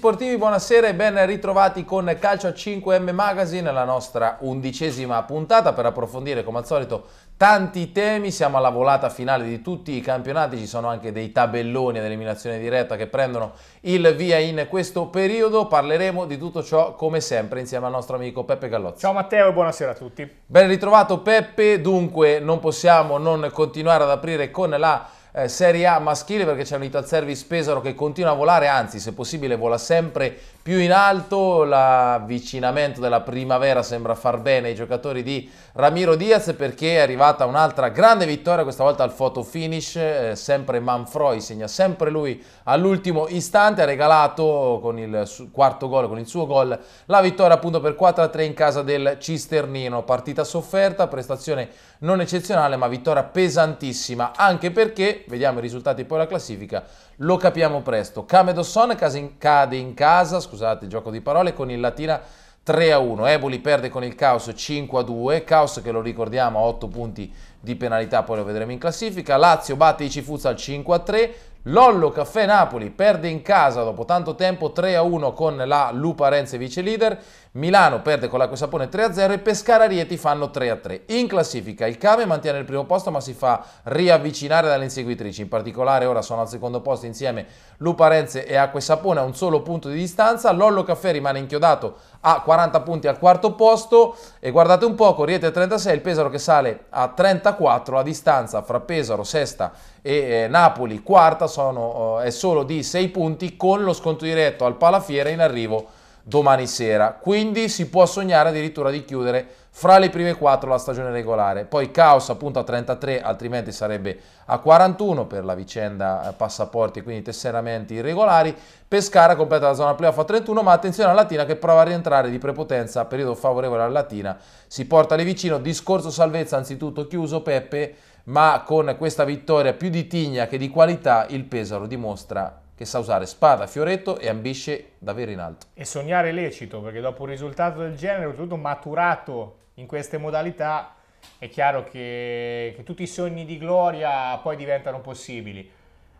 sportivi, buonasera e ben ritrovati con Calcio 5M Magazine, la nostra undicesima puntata per approfondire come al solito tanti temi, siamo alla volata finale di tutti i campionati, ci sono anche dei tabelloni ad eliminazione diretta che prendono il via in questo periodo, parleremo di tutto ciò come sempre insieme al nostro amico Peppe Gallozzi. Ciao Matteo e buonasera a tutti. Ben ritrovato Peppe, dunque non possiamo non continuare ad aprire con la eh, Serie A maschile perché c'è l'Ital Service Pesaro che continua a volare, anzi se possibile vola sempre più in alto l'avvicinamento della primavera sembra far bene ai giocatori di Ramiro Diaz perché è arrivata un'altra grande vittoria, questa volta al photo finish, eh, sempre Manfroi segna sempre lui all'ultimo istante, ha regalato con il quarto gol, con il suo gol, la vittoria appunto per 4-3 in casa del Cisternino, partita sofferta, prestazione non eccezionale ma vittoria pesantissima, anche perché, vediamo i risultati e poi la classifica, lo capiamo presto. Camedosson cade in casa, scusate il gioco di parole, con il Latina 3 a 1. Eboli perde con il Caos 5 a 2. Caos che lo ricordiamo ha 8 punti di penalità, poi lo vedremo in classifica. Lazio batte i al 5 a 3. Lollo Caffè Napoli perde in casa dopo tanto tempo 3 a 1 con la Lupa Renze vice leader. Milano perde con l'Acqua e Sapone 3-0 e Pescara Rieti fanno 3-3. In classifica il Cave mantiene il primo posto ma si fa riavvicinare dalle inseguitrici, in particolare ora sono al secondo posto insieme Luparenze e Acqua Sapone a un solo punto di distanza, Lollo Caffè rimane inchiodato a 40 punti al quarto posto e guardate un poco, Rieti a 36, il Pesaro che sale a 34, la distanza fra Pesaro, Sesta e eh, Napoli, quarta, sono, eh, è solo di 6 punti con lo sconto diretto al Palafiera in arrivo domani sera. Quindi si può sognare addirittura di chiudere fra le prime quattro la stagione regolare. Poi Caos appunto a 33, altrimenti sarebbe a 41 per la vicenda eh, passaporti e quindi tesseramenti irregolari. Pescara completa la zona playoff a 31, ma attenzione alla Latina che prova a rientrare di prepotenza, periodo favorevole alla Latina, si porta lì vicino, discorso salvezza anzitutto chiuso Peppe, ma con questa vittoria più di tigna che di qualità il Pesaro dimostra che sa usare spada, fioretto e ambisce davvero in alto. E sognare lecito, perché dopo un risultato del genere, soprattutto maturato in queste modalità, è chiaro che, che tutti i sogni di gloria poi diventano possibili.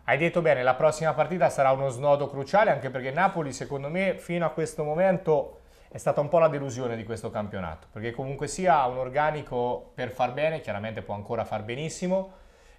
Hai detto bene, la prossima partita sarà uno snodo cruciale, anche perché Napoli, secondo me, fino a questo momento è stata un po' la delusione di questo campionato, perché comunque sia un organico per far bene, chiaramente può ancora far benissimo,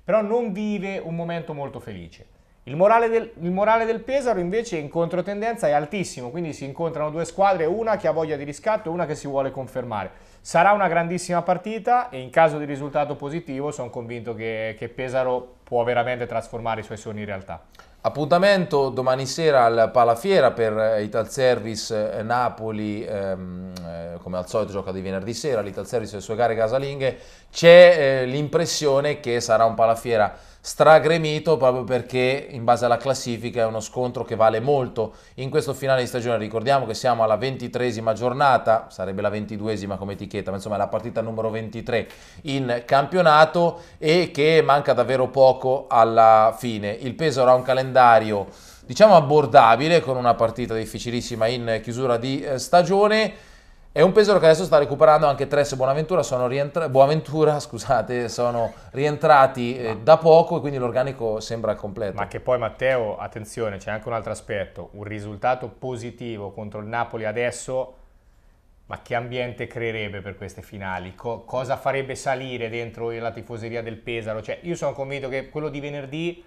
però non vive un momento molto felice. Il morale, del, il morale, del, Pesaro invece in controtendenza è altissimo, quindi si incontrano due squadre, una che ha voglia di riscatto e una che si vuole confermare. Sarà una grandissima partita e in caso di risultato positivo sono convinto che, che Pesaro può veramente trasformare i suoi sogni in realtà. Appuntamento domani sera al Palafiera per eh, Ital Service eh, Napoli, ehm, eh, come al solito gioca di venerdì sera, l'Ital Service e le sue gare casalinghe. C'è eh, l'impressione che sarà un Palafiera stragremito proprio perché in base alla classifica è uno scontro che vale molto in questo finale di stagione. Ricordiamo che siamo alla ventitresima giornata, sarebbe la ventiduesima come etichetta, ma insomma è la partita numero 23 in campionato e che manca davvero poco alla fine. Il peso era un calendario diciamo abbordabile con una partita difficilissima in chiusura di eh, stagione è un Pesaro che adesso sta recuperando anche Tress e Buonaventura sono, rientra- Buonaventura, scusate, sono rientrati eh, da poco e quindi l'organico sembra completo. Ma che poi Matteo, attenzione, c'è anche un altro aspetto, un risultato positivo contro il Napoli adesso, ma che ambiente creerebbe per queste finali? Co- cosa farebbe salire dentro la tifoseria del Pesaro? Cioè, io sono convinto che quello di venerdì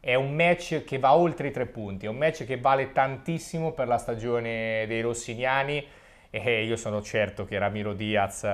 è un match che va oltre i tre punti, è un match che vale tantissimo per la stagione dei rossiniani e eh, io sono certo che Ramiro Diaz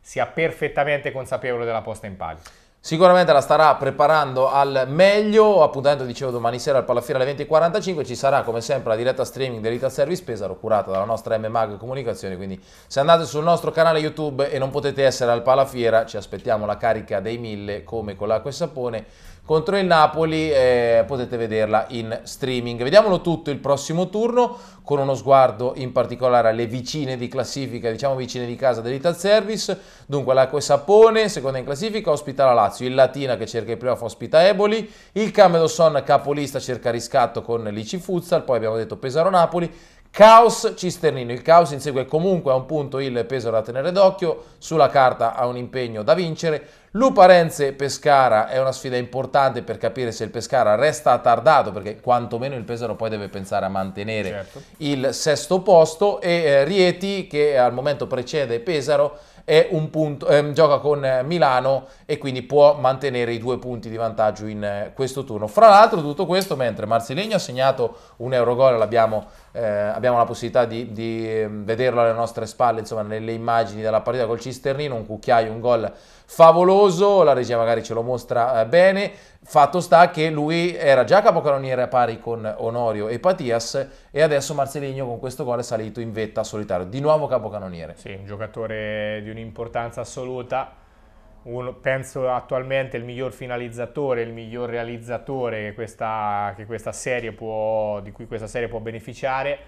sia perfettamente consapevole della posta in palio. Sicuramente la starà preparando al meglio, appuntamento dicevo domani sera al Palafiera alle 20.45, ci sarà come sempre la diretta streaming dell'Ita Service Pesaro curata dalla nostra MMAG Comunicazione, quindi se andate sul nostro canale YouTube e non potete essere al Palafiera ci aspettiamo la carica dei mille come con l'acqua e sapone contro il Napoli, eh, potete vederla in streaming. Vediamolo tutto il prossimo turno con uno sguardo in particolare alle vicine di classifica, diciamo vicine di casa dell'Ital Service, dunque l'Acqua e Sapone, seconda in classifica, ospita la Lazio, il Latina che cerca i playoff ospita Eboli, il Camelosson capolista cerca riscatto con l'Ici Futsal, poi abbiamo detto Pesaro-Napoli, Caos Cisternino, il Caos insegue comunque a un punto il peso da tenere d'occhio, sulla carta ha un impegno da vincere, Luparenze Pescara è una sfida importante per capire se il Pescara resta attardato perché quantomeno il Pesaro poi deve pensare a mantenere certo. il sesto posto e eh, Rieti che al momento precede Pesaro punto, eh, gioca con eh, Milano e quindi può mantenere i due punti di vantaggio in eh, questo turno. Fra l'altro tutto questo mentre Marzilegno ha segnato un euro Eurogol, l'abbiamo eh, abbiamo la possibilità di, di, ehm, vederlo alle nostre spalle, insomma, nelle immagini della partita col Cisternino, un cucchiaio, un gol favoloso, la regia magari ce lo mostra eh, bene, fatto sta che lui era già capocannoniere a pari con Onorio e Patias e adesso Marcelinho con questo gol è salito in vetta solitario, di nuovo capocannoniere. Sì, un giocatore di un'importanza assoluta uno, penso attualmente il miglior finalizzatore, il miglior realizzatore che questa, che questa può, di cui questa serie può beneficiare,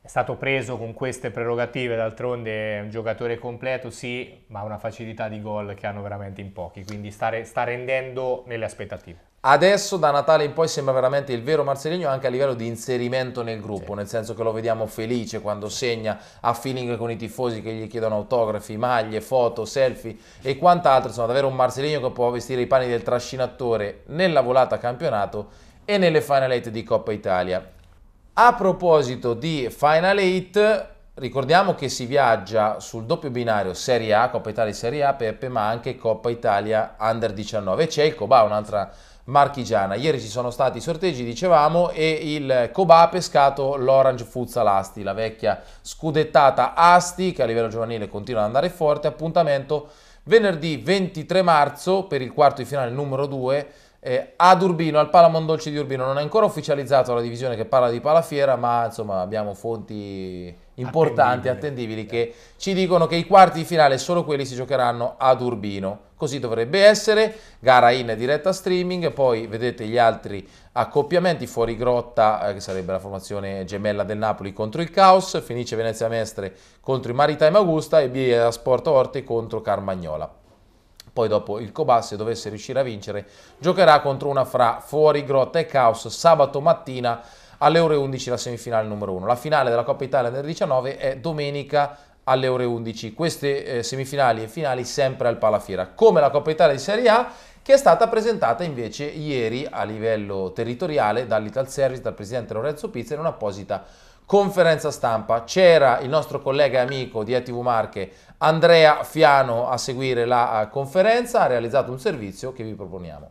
è stato preso con queste prerogative, d'altronde è un giocatore completo, sì, ma ha una facilità di gol che hanno veramente in pochi, quindi sta, re, sta rendendo nelle aspettative. Adesso da Natale in poi sembra veramente il vero Marcelino anche a livello di inserimento nel gruppo, sì. nel senso che lo vediamo felice quando segna, a feeling con i tifosi che gli chiedono autografi, maglie, foto, selfie e quant'altro, insomma davvero un Marcelino che può vestire i panni del trascinatore nella volata campionato e nelle Final 8 di Coppa Italia. A proposito di Final 8, Ricordiamo che si viaggia sul doppio binario Serie A, Coppa Italia Serie A, Peppe, ma anche Coppa Italia Under 19. E c'è il Coba, un'altra marchigiana. Ieri ci sono stati i sorteggi, dicevamo, e il Coba ha pescato l'Orange Futsal Asti, la vecchia scudettata Asti che a livello giovanile continua ad andare forte, appuntamento venerdì 23 marzo per il quarto di finale numero 2 eh, ad Urbino, al Palamondolci di Urbino. Non è ancora ufficializzato la divisione che parla di Palafiera, ma insomma abbiamo fonti importanti, attendibili, attendibili che ci dicono che i quarti di finale solo quelli si giocheranno ad Urbino. Così dovrebbe essere, gara in diretta streaming, poi vedete gli altri accoppiamenti, fuori grotta eh, che sarebbe la formazione gemella del Napoli contro il Caos, Fenice Venezia Mestre contro il Maritime Augusta e Biela Sport Orte contro Carmagnola. Poi dopo il Cobas, se dovesse riuscire a vincere, giocherà contro una fra fuori grotta e Caos sabato mattina alle ore 11 la semifinale numero 1. La finale della Coppa Italia del 19 è domenica alle ore 11. Queste eh, semifinali e finali sempre al Palafiera. Come la Coppa Italia di Serie A che è stata presentata invece ieri a livello territoriale dall'Ital Service, dal presidente Lorenzo Pizza in un'apposita conferenza stampa. C'era il nostro collega e amico di ETV Marche Andrea Fiano a seguire la eh, conferenza, ha realizzato un servizio che vi proponiamo.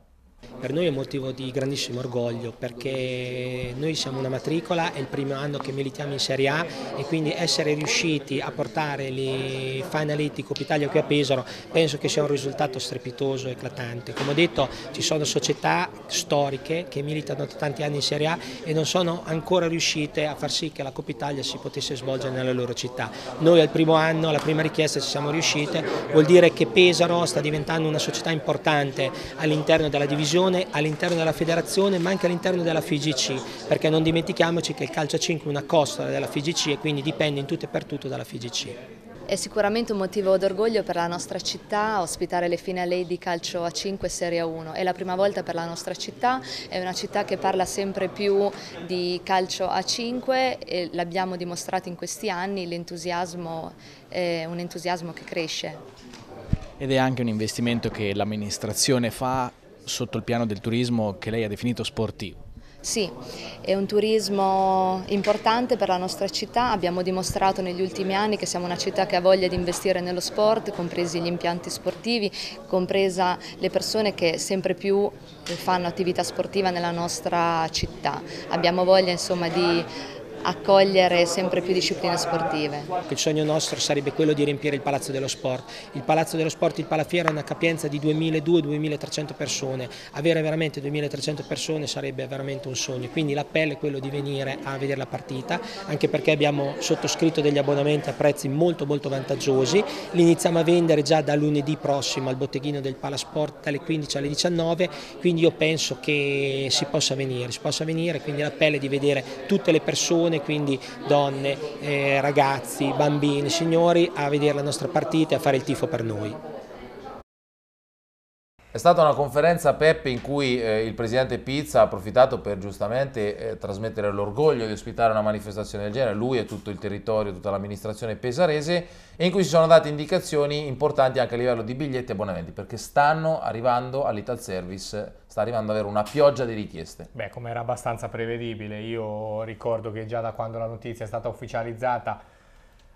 Per noi è motivo di grandissimo orgoglio perché noi siamo una matricola, è il primo anno che militiamo in Serie A e quindi essere riusciti a portare le finali di Coppa Italia qui a Pesaro penso che sia un risultato strepitoso eclatante. Come ho detto ci sono società storiche che militano da tanti anni in Serie A e non sono ancora riuscite a far sì che la Coppa Italia si potesse svolgere nella loro città. Noi al primo anno, alla prima richiesta ci siamo riuscite, vuol dire che Pesaro sta diventando una società importante all'interno della divisione coesione all'interno della federazione ma anche all'interno della FIGC perché non dimentichiamoci che il calcio a 5 è una costola della FIGC e quindi dipende in tutto e per tutto dalla FIGC. È sicuramente un motivo d'orgoglio per la nostra città ospitare le finali di calcio a 5 Serie 1. È la prima volta per la nostra città, è una città che parla sempre più di calcio a 5 e l'abbiamo dimostrato in questi anni, l'entusiasmo è un entusiasmo che cresce. Ed è anche un investimento che l'amministrazione fa sotto il piano del turismo che lei ha definito sportivo. Sì, è un turismo importante per la nostra città, abbiamo dimostrato negli ultimi anni che siamo una città che ha voglia di investire nello sport, compresi gli impianti sportivi, compresa le persone che sempre più fanno attività sportiva nella nostra città. Abbiamo voglia insomma, di accogliere sempre più discipline sportive. Il sogno nostro sarebbe quello di riempire il Palazzo dello Sport. Il Palazzo dello Sport, il Palafiera ha una capienza di 2200-2300 persone, avere veramente 2300 persone sarebbe veramente un sogno, quindi l'appello è quello di venire a vedere la partita, anche perché abbiamo sottoscritto degli abbonamenti a prezzi molto molto vantaggiosi, li iniziamo a vendere già da lunedì prossimo al botteghino del Palasport dalle 15 alle 19, quindi io penso che si possa venire, si possa venire, quindi l'appello è di vedere tutte le persone persone, quindi donne, eh, ragazzi, bambini, signori, a vedere la nostra partita e a fare il tifo per noi. È stata una conferenza Peppe in cui eh, il presidente Pizza ha approfittato per giustamente eh, trasmettere l'orgoglio di ospitare una manifestazione del genere, lui e tutto il territorio, tutta l'amministrazione pesarese, e in cui si sono date indicazioni importanti anche a livello di biglietti e abbonamenti, perché stanno arrivando all'Ital Service, sta arrivando ad avere una pioggia di richieste. Beh, come era abbastanza prevedibile, io ricordo che già da quando la notizia è stata ufficializzata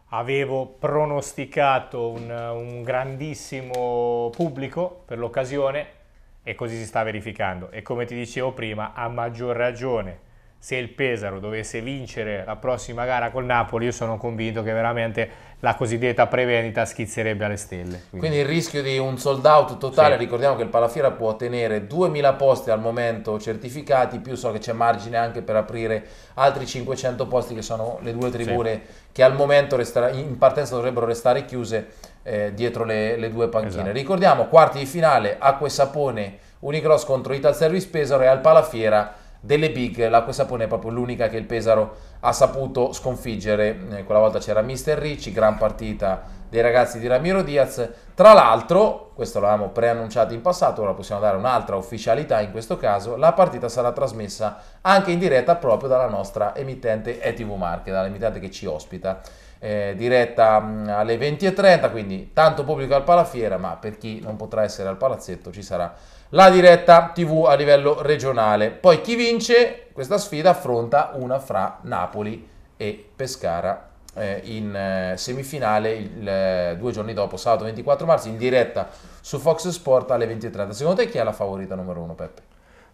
avevo pronosticato un, un grandissimo pubblico per l'occasione e così si sta verificando. E come ti dicevo prima, a maggior ragione se il Pesaro dovesse vincere la prossima gara col Napoli, io sono convinto che veramente la cosiddetta prevenita schizzerebbe alle stelle. Quindi, quindi il rischio di un sold out totale, sì. ricordiamo che il Palafiera può tenere 2.000 posti al momento certificati, più so che c'è margine anche per aprire altri 500 posti che sono le due tribune sì. che al momento resta, in partenza dovrebbero restare chiuse eh, dietro le, le, due panchine. Esatto. Ricordiamo quarti di finale, Acque Sapone, Unicross contro Ital Service Pesaro e al Palafiera delle big l'acqua e sapone è proprio l'unica che il Pesaro ha saputo sconfiggere. Eh, quella volta c'era Mister Ricci, gran partita dei ragazzi di Ramiro Diaz. Tra l'altro, questo l'avevamo preannunciato in passato, ora possiamo dare un'altra ufficialità in questo caso, la partita sarà trasmessa anche in diretta proprio dalla nostra emittente ETV Marche, dall'emittente che ci ospita. Eh, diretta alle 20.30, quindi tanto pubblico al Palafiera, ma per chi non potrà essere al palazzetto ci sarà la diretta TV a livello regionale. Poi chi vince questa sfida affronta una fra Napoli e Pescara eh, in eh, semifinale il, eh, due giorni dopo, sabato 24 marzo, in diretta su Fox Sport alle 20.30. Secondo te chi è la favorita numero uno, Peppe?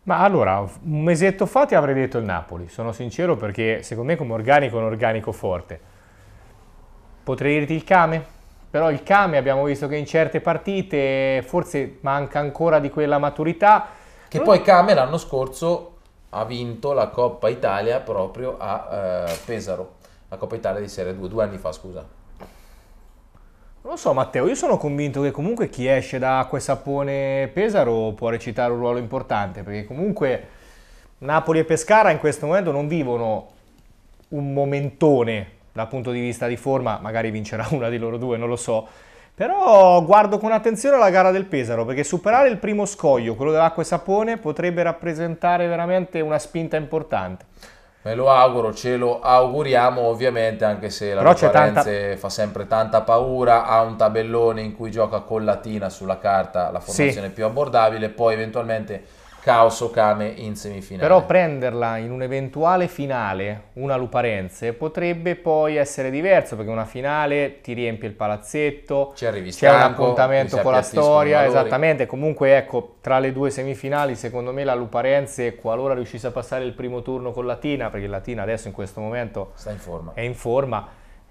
Ma allora, un mesetto fa ti avrei detto il Napoli, sono sincero perché secondo me come organico è un organico forte. Potrei dirti il Came? però il Kame abbiamo visto che in certe partite forse manca ancora di quella maturità. Che poi Kame l'anno scorso ha vinto la Coppa Italia proprio a eh, Pesaro, la Coppa Italia di Serie 2, due anni fa scusa. Non lo so Matteo, io sono convinto che comunque chi esce da Acque Sapone Pesaro può recitare un ruolo importante, perché comunque Napoli e Pescara in questo momento non vivono un momentone dal punto di vista di forma magari vincerà una di loro due, non lo so. Però guardo con attenzione la gara del Pesaro, perché superare il primo scoglio, quello dell'acqua e sapone, potrebbe rappresentare veramente una spinta importante. Me lo auguro, ce lo auguriamo ovviamente, anche se la Però Firenze tanta... fa sempre tanta paura, ha un tabellone in cui gioca con Latina sulla carta, la formazione sì. più abbordabile, poi eventualmente Caos Okame in semifinale. Però prenderla in un eventuale finale, una Luparenze, potrebbe poi essere diverso perché una finale ti riempie il palazzetto, stanco, c'è un appuntamento con la storia, esattamente. Comunque ecco, tra le due semifinali secondo me la Luparenze, qualora riuscisse a passare il primo turno con Latina, perché Latina adesso in questo momento in è in forma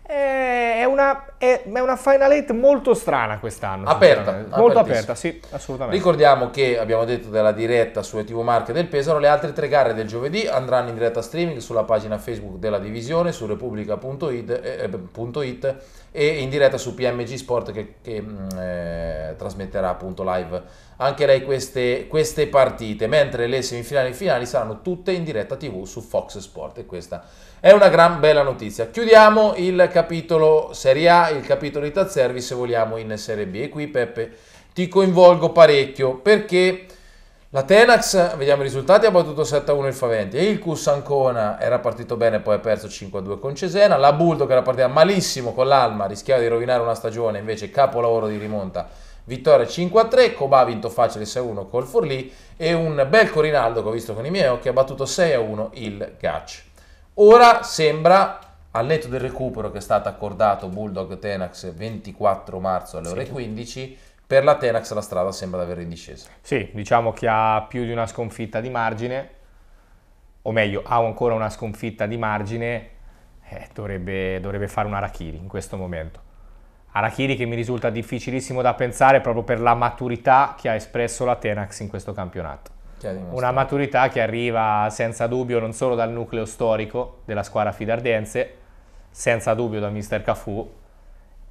è una, è, una final eight molto strana quest'anno. Aperta. Molto aperta, sì, assolutamente. Ricordiamo che abbiamo detto della diretta su TV Marche del Pesaro, le altre tre gare del giovedì andranno in diretta streaming sulla pagina Facebook della divisione, su repubblica.it. Eh, eh e in diretta su PMG Sport che, che mm, eh, trasmetterà appunto live anche lei queste, queste partite, mentre le semifinali e finali saranno tutte in diretta TV su Fox Sport e questa è una gran bella notizia. Chiudiamo il capitolo Serie A, il capitolo Italia Service, se vogliamo in Serie B e qui Peppe ti coinvolgo parecchio perché la Tenax, vediamo i risultati, ha battuto 7-1 il Faventi. Il Cus Ancona era partito bene, poi ha perso 5-2 con Cesena. La Bulldog era partita malissimo con l'Alma, rischiava di rovinare una stagione, invece capolavoro di rimonta. Vittoria 5-3, Coba ha vinto facile 6-1 col Forlì e un bel Corinaldo che ho visto con i miei occhi ha battuto 6-1 il Gacci. Ora sembra, al netto del recupero che è stato accordato Bulldog Tenax 24 marzo alle sì. ore 15, per la Tenax la strada sembra di aver in discesa. Sì, diciamo che ha più di una sconfitta di margine, o meglio, ha ancora una sconfitta di margine, eh, dovrebbe, dovrebbe, fare un Arachiri in questo momento. Arachiri che mi risulta difficilissimo da pensare proprio per la maturità che ha espresso la Tenax in questo campionato. Una maturità che arriva senza dubbio non solo dal nucleo storico della squadra fidardense, senza dubbio da Mr. Cafu,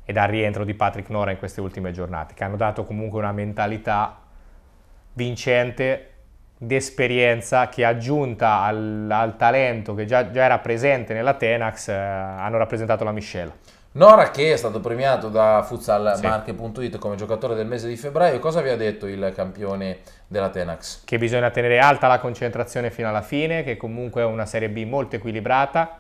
e dal rientro di Patrick Nora in queste ultime giornate, che hanno dato comunque una mentalità vincente d'esperienza che aggiunta al, al talento che già, già, era presente nella Tenax eh, hanno rappresentato la miscela. Nora che è stato premiato da futsalmarche.it sì. come giocatore del mese di febbraio, cosa vi ha detto il campione della Tenax? Che bisogna tenere alta la concentrazione fino alla fine, che comunque è una Serie B molto equilibrata,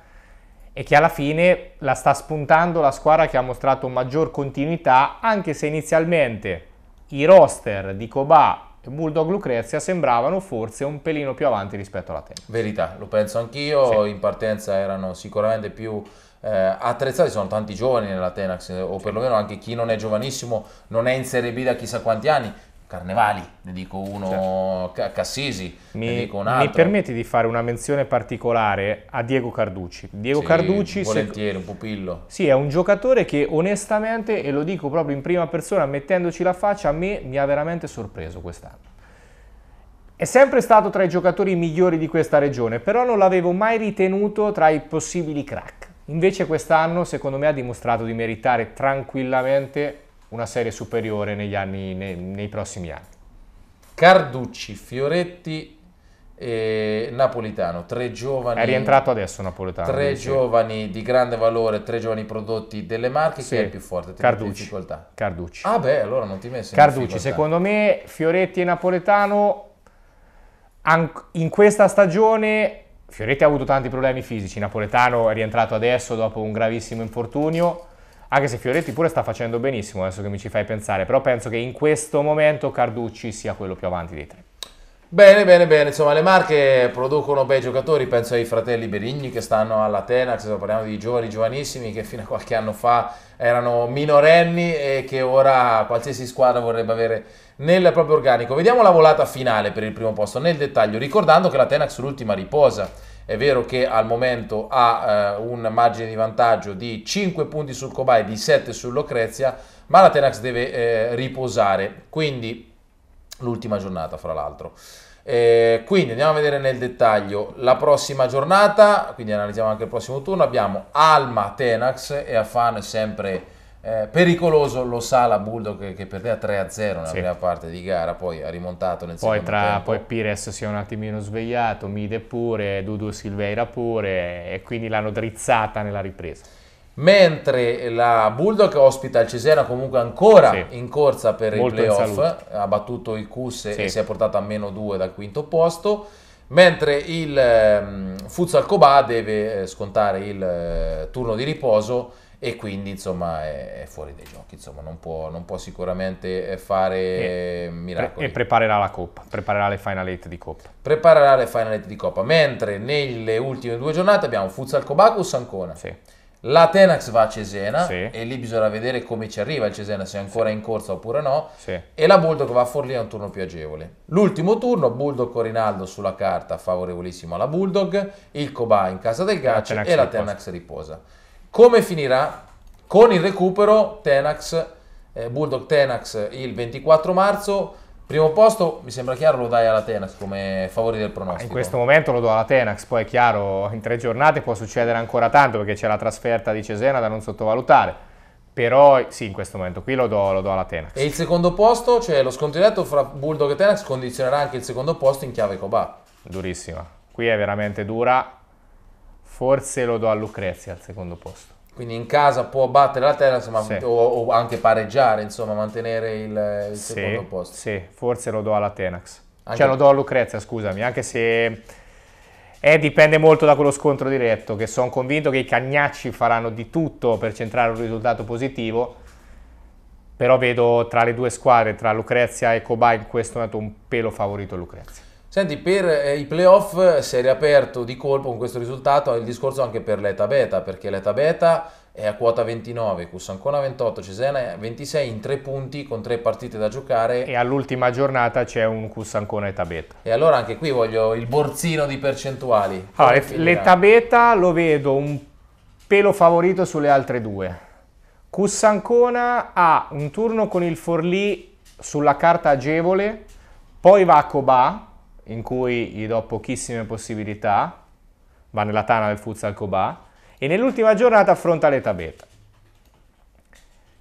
e che alla fine la sta spuntando la squadra che ha mostrato maggior continuità, anche se inizialmente i roster di Cobà e Bulldog Lucrezia sembravano forse un pelino più avanti rispetto alla Tempo. Verità, lo penso anch'io, sì. in partenza erano sicuramente più eh, attrezzati, sono tanti giovani nella Tenax, o sì. perlomeno anche chi non è giovanissimo, non è in Serie B da chissà quanti anni, Carnevali, ne dico uno certo. Cassisi, mi, ne dico un altro. Mi permetti di fare una menzione particolare a Diego Carducci. Diego sì, Carducci... Volentieri, un pupillo. Sì, è un giocatore che onestamente, e lo dico proprio in prima persona, mettendoci la faccia, a me mi ha veramente sorpreso quest'anno. È sempre stato tra i giocatori migliori di questa regione, però non l'avevo mai ritenuto tra i possibili crack. Invece quest'anno, secondo me, ha dimostrato di meritare tranquillamente una serie superiore negli anni, nei, nei prossimi anni. Carducci, Fioretti e Napolitano, tre giovani... È rientrato adesso Napolitano. Tre sì. giovani di grande valore, tre giovani prodotti delle marche, sì. chi è il più forte? Ti Carducci. Difficoltà. Carducci. Ah beh, allora non ti messo Carducci, secondo me Fioretti e Napolitano in questa stagione... Fioretti ha avuto tanti problemi fisici, Napoletano è rientrato adesso dopo un gravissimo infortunio, anche se Fioretti pure sta facendo benissimo, adesso che mi ci fai pensare, però penso che in questo momento Carducci sia quello più avanti dei tre. Bene, bene, bene, insomma le marche producono bei giocatori, penso ai fratelli Berigni che stanno all'Atenax, parliamo di giovani, giovanissimi che fino a qualche anno fa erano minorenni e che ora qualsiasi squadra vorrebbe avere nel proprio organico. Vediamo la volata finale per il primo posto nel dettaglio, ricordando che l'Atenax l'ultima riposa è vero che al momento ha eh, un margine di vantaggio di 5 punti sul Cobay e di 7 Lucrezia, ma la Tenax deve eh, riposare, quindi l'ultima giornata fra l'altro. Eh, quindi andiamo a vedere nel dettaglio la prossima giornata, quindi analizziamo anche il prossimo turno, abbiamo Alma Tenax e Afan sempre eh, pericoloso lo sa la Bulldog che, che perdeva 3-0 nella sì. prima parte di gara, poi ha rimontato nel poi secondo tra, tempo. Poi Pires si è un attimino svegliato, Mide pure, Dudu Silveira pure e quindi l'hanno drizzata nella ripresa. Mentre la Bulldog ospita il Cesena comunque ancora sì. in corsa per Molto i playoff, ha battuto il Cus sì. e si è portato a meno 2 dal quinto posto mentre il um, Futsal Cobà deve eh, scontare il eh, turno di riposo e quindi insomma è, fuori dai giochi, insomma non può, non può sicuramente eh, fare e, miracoli. e preparerà la Coppa, preparerà le Final 8 di Coppa. Preparerà le Final 8 di Coppa, mentre nelle ultime due giornate abbiamo Futsal Cobacus Ancona. Sì. La Tenax va a Cesena sì. e lì bisognerà vedere come ci arriva il Cesena, se è ancora sì. in corsa oppure no. Sì. E la Bulldog va a Forlì a un turno più agevole. L'ultimo turno, Bulldog con Rinaldo sulla carta favorevolissimo alla Bulldog, il Cobà in casa del Gaccio e la Tenax riposa. riposa. Come finirà? Con il recupero Tenax, eh, Bulldog Tenax il 24 marzo. Primo posto, mi sembra chiaro, lo dai alla Tenax come favori del pronostico. Ah, in questo momento lo do alla Tenax, poi è chiaro, in tre giornate può succedere ancora tanto perché c'è la trasferta di Cesena da non sottovalutare. Però sì, in questo momento qui lo do, lo do alla Tenax. E il secondo posto, cioè lo scontro diretto fra Bulldog e Tenax condizionerà anche il secondo posto in chiave Cobà. Durissima. Qui è veramente dura, Forse lo do a Lucrezia al secondo posto. Quindi in casa può battere la terra insomma, sì. o, o, anche pareggiare, insomma, mantenere il, il sì, secondo posto. Sì, forse lo do alla Tenax. Anche... Cioè lo do a Lucrezia, scusami, anche se eh, dipende molto da quello scontro diretto, che sono convinto che i cagnacci faranno di tutto per centrare un risultato positivo, però vedo tra le due squadre, tra Lucrezia e Coba in questo momento un pelo favorito Lucrezia. Senti, per eh, i playoff eh, si è riaperto di colpo con questo risultato il discorso anche per l'Eta Beta, perché l'Eta Beta è a quota 29, Cussancona 28, Cesena 26 in tre punti con tre partite da giocare. E all'ultima giornata c'è un Cussancona Eta Beta. E allora anche qui voglio il borzino di percentuali. Allora, l'Eta Beta lo vedo un pelo favorito sulle altre due. Cussancona ha un turno con il Forlì sulla carta agevole, poi va a Cobà, in cui gli do pochissime possibilità, va nella tana del Futsal Cobà, e nell'ultima giornata affronta l'età Beta.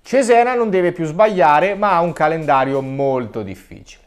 Cesena non deve più sbagliare, ma ha un calendario molto difficile.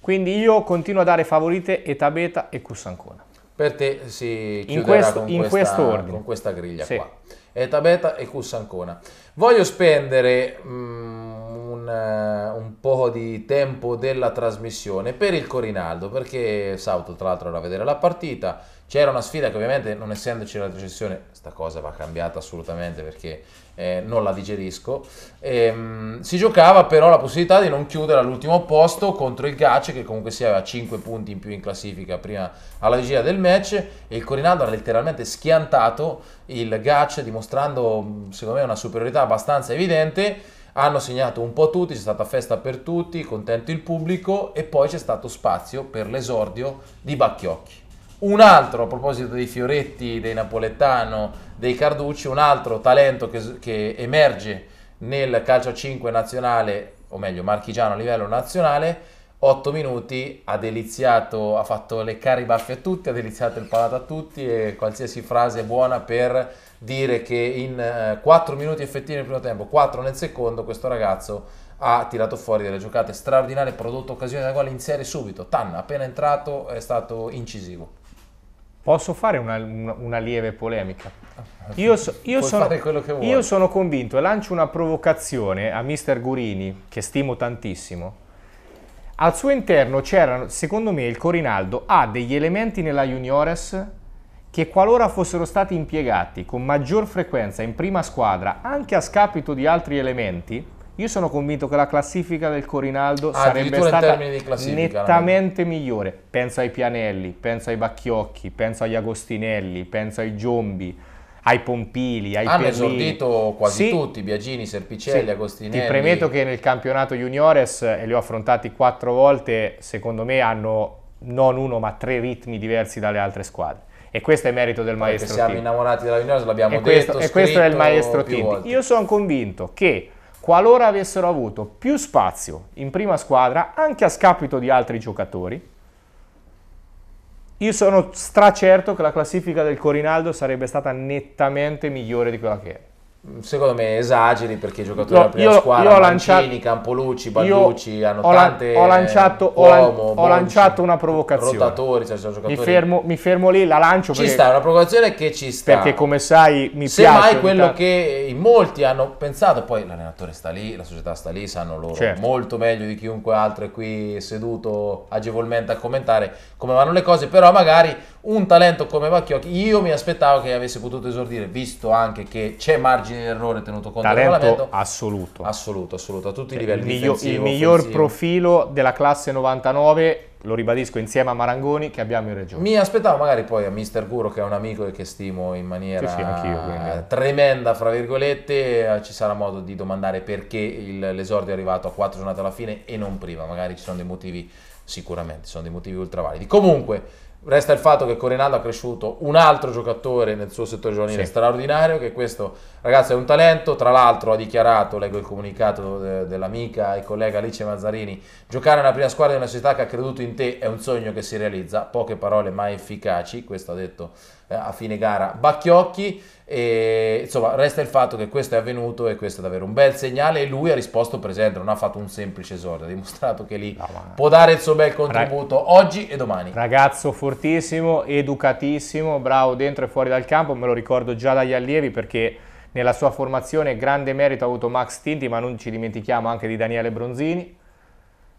Quindi io continuo a dare favorite Eta Beta e Cussancona. Per te si chiuderà in questo, con, questa, ordine. con questa griglia sì. qua. Eta Beta e Cussancona. Voglio spendere... Mm, eh, un po' di tempo della trasmissione per il Corinaldo, perché Sauto tra l'altro era a vedere la partita, c'era una sfida che ovviamente non essendoci la retrocessione, sta cosa va cambiata assolutamente perché eh, non la digerisco, e, ehm, mh, si giocava però la possibilità di non chiudere all'ultimo posto contro il Gace che comunque si aveva 5 punti in più in classifica prima alla vigilia del match e il Corinaldo ha letteralmente schiantato il Gace dimostrando secondo me una superiorità abbastanza evidente hanno segnato un po' tutti, c'è stata festa per tutti, contento il pubblico e poi c'è stato spazio per l'esordio di Bacchiocchi. Un altro, a proposito dei Fioretti, dei Napoletano, dei Carducci, un altro talento che, che emerge nel calcio a 5 nazionale, o meglio marchigiano a livello nazionale, 8 minuti, ha deliziato, ha fatto le cari baffe a tutti, ha deliziato il palato a tutti e qualsiasi frase buona per dire che in 4 eh, minuti effettivi nel primo tempo, 4 nel secondo, questo ragazzo ha tirato fuori delle giocate straordinarie, prodotto occasione da gol in serie subito. Tan, appena entrato, è stato incisivo. Posso fare una, una, una lieve polemica? Ah, io, so, io, sono, io sono convinto e lancio una provocazione a mister Gurini, che stimo tantissimo. Al suo interno c'erano, secondo me, il Corinaldo ha degli elementi nella Juniores che qualora fossero stati impiegati con maggior frequenza in prima squadra anche a scapito di altri elementi, io sono convinto che la classifica del Corinaldo ah, sarebbe stata nettamente no? migliore. Penso ai Pianelli, penso ai Bacchiocchi, penso agli Agostinelli, penso ai Giombi, ai Pompili, ai Hanno Perlini. esordito quasi sì. tutti, Biagini, Serpicelli, sì. Agostinelli. Ti premetto che nel campionato juniores, e li ho affrontati quattro volte, secondo me hanno non uno ma tre ritmi diversi dalle altre squadre. E questo è merito del Perché maestro siamo Siamo innamorati della Vignola, l'abbiamo e detto, questo, E questo è il maestro Tinti. Io sono convinto che qualora avessero avuto più spazio in prima squadra, anche a scapito di altri giocatori, io sono stracerto che la classifica del Corinaldo sarebbe stata nettamente migliore di quella che è. Mm, secondo me esageri perché i giocatori della prima io, squadra, io Mancini, lanciato, Campolucci, Balducci, hanno ho, tante ho lanciato, Cuomo, ho, Bonci, ho lanciato una provocazione. Rotatori, cioè sono giocatori. Mi fermo, mi fermo lì, la lancio Ci perché, sta, è una provocazione che ci sta. Perché come sai mi Semmai piace. Semmai quello che in molti hanno pensato, poi l'allenatore sta lì, la società sta lì, sanno loro certo. molto meglio di chiunque altro è qui seduto agevolmente a commentare come vanno le cose, però magari un talento come Vacchiocchi, io mi aspettavo che avesse potuto esordire, visto anche che c'è margine di errore tenuto conto talento del regolamento. assoluto. Assoluto, assoluto, a tutti cioè, i livelli. Il miglior, il miglior offensivo. profilo della classe 99 lo ribadisco insieme a Marangoni che abbiamo in regione. Mi aspettavo magari poi a Mister Guro che è un amico e che stimo in maniera sì, sì, eh, tremenda, fra virgolette, eh, ci sarà modo di domandare perché l'esordio è arrivato a quattro giornate alla fine e non prima, magari ci sono dei motivi, sicuramente, ci sono dei motivi ultravalidi. Comunque, Resta il fatto che Corinaldo ha cresciuto un altro giocatore nel suo settore giovanile sì. straordinario, che questo ragazzo è un talento, tra l'altro ha dichiarato, leggo il comunicato de, dell'amica e collega Alice Mazzarini, giocare nella prima squadra di una società che ha creduto in te è un sogno che si realizza, poche parole ma efficaci, questo ha detto eh, a fine gara Bacchiocchi. E, insomma, resta il fatto che questo è avvenuto e questo è davvero un bel segnale. E lui ha risposto presente, non ha fatto un semplice esordio, ha dimostrato che lì no, può dare il suo bel contributo Rag... oggi e domani. Ragazzo fortissimo, educatissimo, bravo dentro e fuori dal campo. Me lo ricordo già dagli allievi perché nella sua formazione grande merito ha avuto Max Tinti, ma non ci dimentichiamo anche di Daniele Bronzini.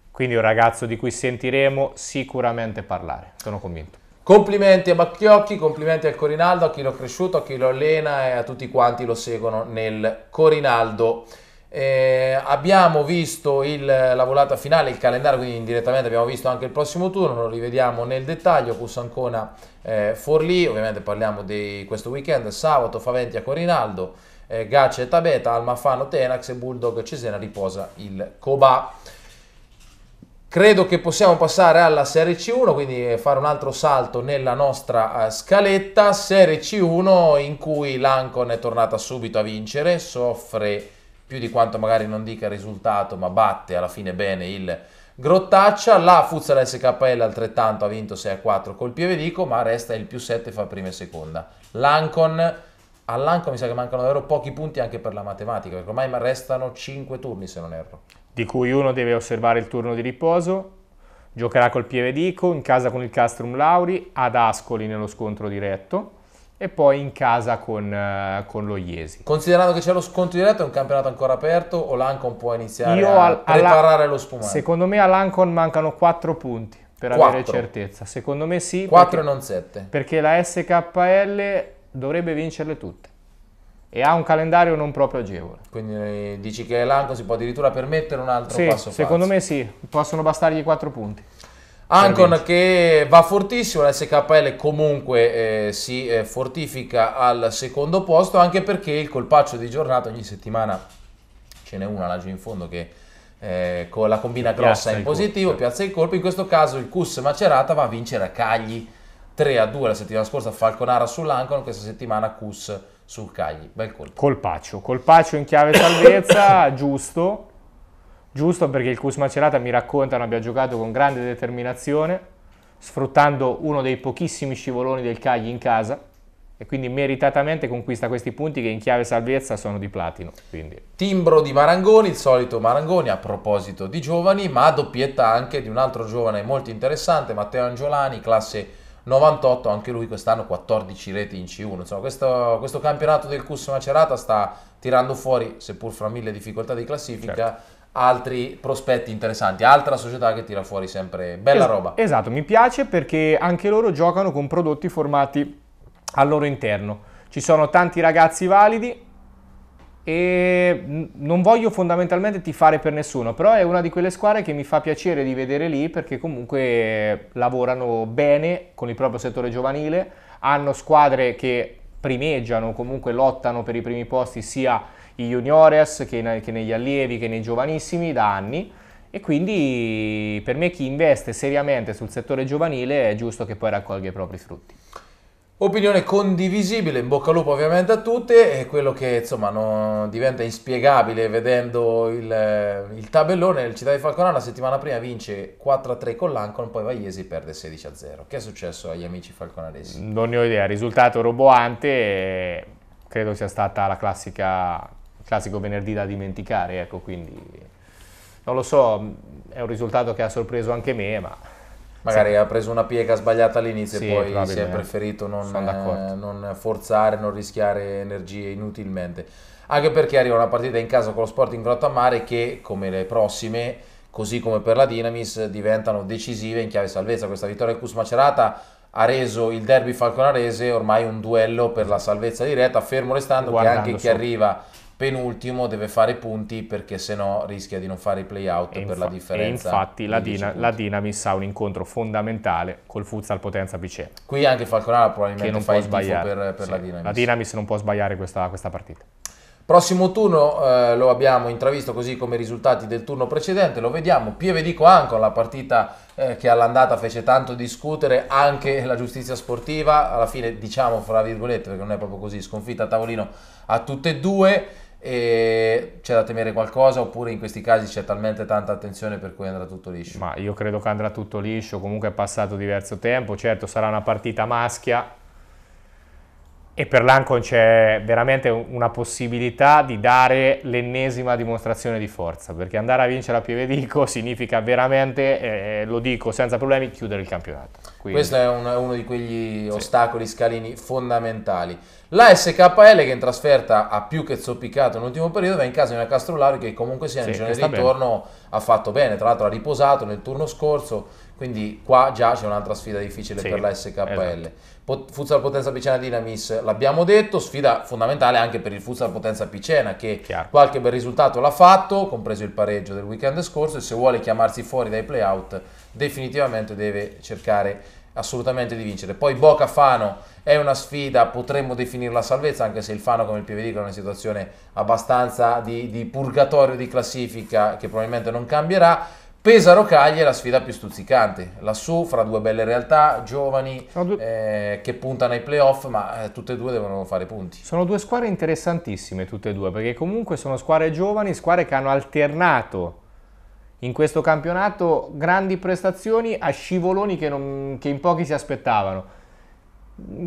Quindi un ragazzo di cui sentiremo sicuramente parlare, sono convinto. Complimenti a Bacchiocchi, complimenti al Corinaldo, a chi l'ho cresciuto, a chi lo allena e a tutti quanti lo seguono nel Corinaldo. Eh, abbiamo visto il, la volata finale, il calendario, quindi indirettamente abbiamo visto anche il prossimo turno, lo rivediamo nel dettaglio, Cusancona eh, Forlì, ovviamente parliamo di questo weekend, sabato Faventi a Corinaldo, eh, Gace e Tabeta, Almafano Tenax e Bulldog Cesena riposa il Coba. Credo che possiamo passare alla Serie C1, quindi fare un altro salto nella nostra eh, scaletta. Serie C1 in cui l'Ancon è tornata subito a vincere, soffre più di quanto magari non dica il risultato, ma batte alla fine bene il Grottaccia. La Futsal SKL altrettanto ha vinto 6-4 col Pievedico, ma resta il più 7 fa prima e seconda. L'Ancon, all'Ancon mi sa che mancano davvero pochi punti anche per la matematica, perché ormai restano 5 turni se non erro di cui uno deve osservare il turno di riposo, giocherà col Pieve Dico, in casa con il Castrum Lauri, ad Ascoli nello scontro diretto e poi in casa con, eh, con lo Iesi. Considerando che c'è lo scontro diretto, è un campionato ancora aperto o l'Ancon può iniziare Io a al, preparare lo spumante? Secondo me all'Ancon mancano 4 punti per 4. avere certezza. Secondo me sì. 4 perché, e non 7. Perché la SKL dovrebbe vincerle tutte e ha un calendario non proprio agevole. Quindi eh, dici che l'Anco si può addirittura permettere un altro sì, passo secondo me sì, possono bastargli 4 punti. Ancon che va fortissimo, l'SKL comunque eh, si eh, fortifica al secondo posto anche perché il colpaccio di giornata ogni settimana ce n'è una laggiù in fondo che eh, con la combina grossa in positivo, piazza il colpo, in questo caso il Cus Macerata va a vincere a Cagli 3 a 2 la settimana scorsa Falconara sull'Ancon, questa settimana Cus sul Cagli. Bel colpo. Colpaccio, colpaccio in chiave salvezza, giusto. Giusto perché il Cus Macerata mi raccontano abbia giocato con grande determinazione, sfruttando uno dei pochissimi scivoloni del Cagli in casa e quindi meritatamente conquista questi punti che in chiave salvezza sono di platino. Quindi. Timbro di Marangoni, il solito Marangoni a proposito di giovani, ma doppietta anche di un altro giovane molto interessante, Matteo Angiolani, classe 98 anche lui quest'anno 14 reti in C1. Insomma, questo, questo campionato del Cus Macerata sta tirando fuori, seppur fra mille difficoltà di classifica, certo. altri prospetti interessanti, altra società che tira fuori sempre bella es roba. Esatto, mi piace perché anche loro giocano con prodotti formati al loro interno. Ci sono tanti ragazzi validi, e mm, non voglio fondamentalmente tifare per nessuno, però è una di quelle squadre che mi fa piacere di vedere lì perché comunque lavorano bene con il proprio settore giovanile, hanno squadre che primeggiano, comunque lottano per i primi posti sia i juniores che, che negli allievi che nei giovanissimi da anni e quindi per me chi investe seriamente sul settore giovanile è giusto che poi raccolga i propri frutti. Opinione condivisibile, in bocca al lupo ovviamente a tutte, è quello che insomma non, diventa inspiegabile vedendo il, il tabellone, il Città di Falconara la settimana prima vince 4-3 con l'Ancon, poi Vagliesi perde 16-0. Che è successo agli amici falconaresi? Mm, non ne ho idea, risultato roboante, credo sia stata la classica, classico venerdì da dimenticare, ecco quindi non lo so, è un risultato che ha sorpreso anche me, ma magari sì. ha preso una piega sbagliata all'inizio sì, e poi si è preferito non, eh, non, forzare, non rischiare energie inutilmente. Anche perché arriva una partita in casa con lo Sporting Grottammare che, come le prossime, così come per la Dynamis, diventano decisive in chiave salvezza. Questa vittoria del Cus Macerata ha reso il derby falconarese ormai un duello per la salvezza diretta, fermo restando Guardando che anche chi sopra. arriva penultimo deve fare punti perché sennò rischia di non fare i playout infa- per la differenza. E infatti la, Dina- la Dynamis ha un incontro fondamentale col Futsal Potenza Picena. Qui anche Falconara probabilmente non fa può sbagliare. per, per sì. la Dynamis. La Dynamis non può sbagliare questa, questa partita. Prossimo turno eh, lo abbiamo intravisto così come i risultati del turno precedente, lo vediamo. Pieve Dico Ancon, la partita eh, che all'andata fece tanto discutere anche la giustizia sportiva, alla fine diciamo fra virgolette perché non è proprio così, sconfitta a tavolino a tutte e due e c'è da temere qualcosa oppure in questi casi c'è talmente tanta attenzione per cui andrà tutto liscio? Ma io credo che andrà tutto liscio, comunque è passato diverso tempo, certo sarà una partita maschia e per l'Ancon c'è veramente una possibilità di dare l'ennesima dimostrazione di forza, perché andare a vincere a Pievedico significa veramente, eh, lo dico senza problemi, chiudere il campionato. Quindi. Questo è un, uno di quegli sì. ostacoli scalini fondamentali. La SKL che in trasferta ha più che zoppicato nell'ultimo periodo va in casa di una Castrolari che comunque sia nel sì, di ritorno ha fatto bene, tra l'altro ha riposato nel turno scorso, quindi qua già c'è un'altra sfida difficile sì, per la SKL. Esatto. Futsal Potenza Picena Dynamis l'abbiamo detto, sfida fondamentale anche per il Futsal Potenza Picena che Chiaro. qualche bel risultato l'ha fatto, compreso il pareggio del weekend scorso e se vuole chiamarsi fuori dai playout definitivamente deve cercare assolutamente di vincere. Poi Boca Fano è una sfida, potremmo definirla salvezza, anche se il Fano come il PVD è una situazione abbastanza di, di purgatorio di classifica che probabilmente non cambierà. Pesaro Cagli è la sfida più stuzzicante, lassù fra due belle realtà, giovani eh, che puntano ai playoff, ma eh, tutte e due devono fare punti. Sono due squadre interessantissime tutte e due, perché comunque sono squadre giovani, squadre che hanno alternato in questo campionato grandi prestazioni a scivoloni che, non, che in pochi si aspettavano.